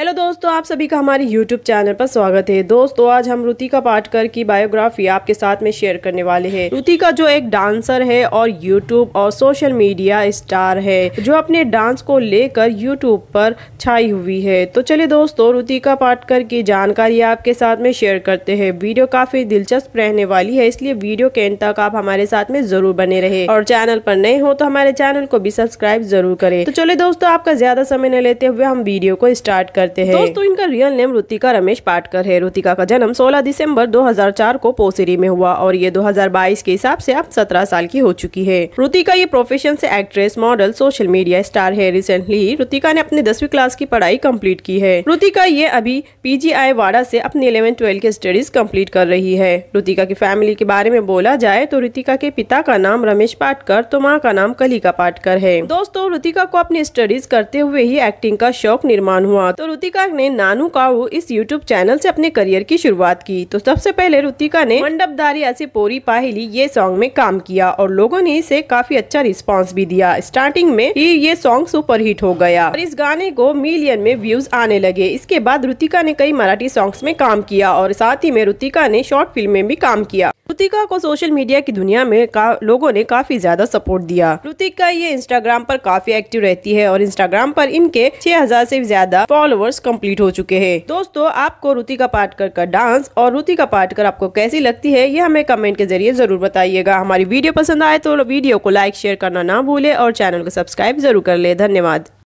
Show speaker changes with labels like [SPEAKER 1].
[SPEAKER 1] hello दोस्तों आप सभी का हमारे यूट्यूब चैनल पर स्वागत है दोस्तों आज हम रुतिका पाटकर की बायोग्राफी आपके साथ में शेयर करने वाले हैं रुतिका जो एक डांसर है और यूट्यूब और सोशल मीडिया स्टार है जो अपने डांस को लेकर यूट्यूब पर छाई हुई है तो चलिए दोस्तों रुतिका पाटकर की जानकारी आपके साथ में शेयर करते है वीडियो काफी दिलचस्प रहने वाली है इसलिए वीडियो के एंड तक आप हमारे साथ में जरूर बने रहे और चैनल पर नए हो तो हमारे चैनल को भी सब्सक्राइब जरूर करे तो चले दोस्तों आपका ज्यादा समय न लेते हुए हम वीडियो को स्टार्ट करें करते हैं दोस्तों इनका रियल नेम रुतिका रमेश पाटकर है रुतिका का जन्म 16 दिसंबर 2004 को पोसेरी में हुआ और ये 2022 के हिसाब से अब 17 साल की हो चुकी है रुतिका ये प्रोफेशन से actress model social media star है रिसेंटली रुतिका ने अपनी दसवीं क्लास की पढ़ाई कम्प्लीट की है रुतिका ये अभी आई वाड़ा से अपनी इलेवन ट्वेल्व की स्टडीज कम्प्लीट कर रही है रुतिका की फैमिली के बारे में बोला जाए तो रुतिका के पिता का नाम रमेश पाटकर तो माँ का नाम कलिका पाटकर है दोस्तों रुतिका को अपनी स्टडीज करते हुए ही एक्टिंग का शौक निर्माण हुआ तो रुतिका ने नानू का इस यूट्यूब चैनल से अपने करियर की शुरुआत की तो सबसे पहले रुतिका ने मंडपधारी ऐसी पोरी पाहिली ये सॉन्ग में काम किया और लोगों ने इसे काफी अच्छा रिस्पॉन्स भी दिया स्टार्टिंग में ही ये सॉन्ग सुपरहिट हो गया और इस गाने को मिलियन में व्यूज आने लगे इसके बाद रुतिका ने कई मराठी सॉन्ग्स में काम किया और साथ ही में रुतिका ने शॉर्ट फिल्म में भी काम किया रुतिका को सोशल मीडिया की दुनिया में का, लोगों ने काफी ज्यादा सपोर्ट दिया रुतिका ये इंस्टाग्राम पर काफी एक्टिव रहती है और इंस्टाग्राम पर इनके 6000 से ज्यादा फॉलोअर्स कंप्लीट हो चुके हैं दोस्तों आपको रुतिका पाटकर का डांस और रुतिका पाटकर आपको कैसी लगती है ये हमें कमेंट के जरिए जरूर बताइएगा हमारी वीडियो पसंद आए तो वीडियो को लाइक शेयर करना ना भूले और चैनल को सब्सक्राइब जरूर कर ले धन्यवाद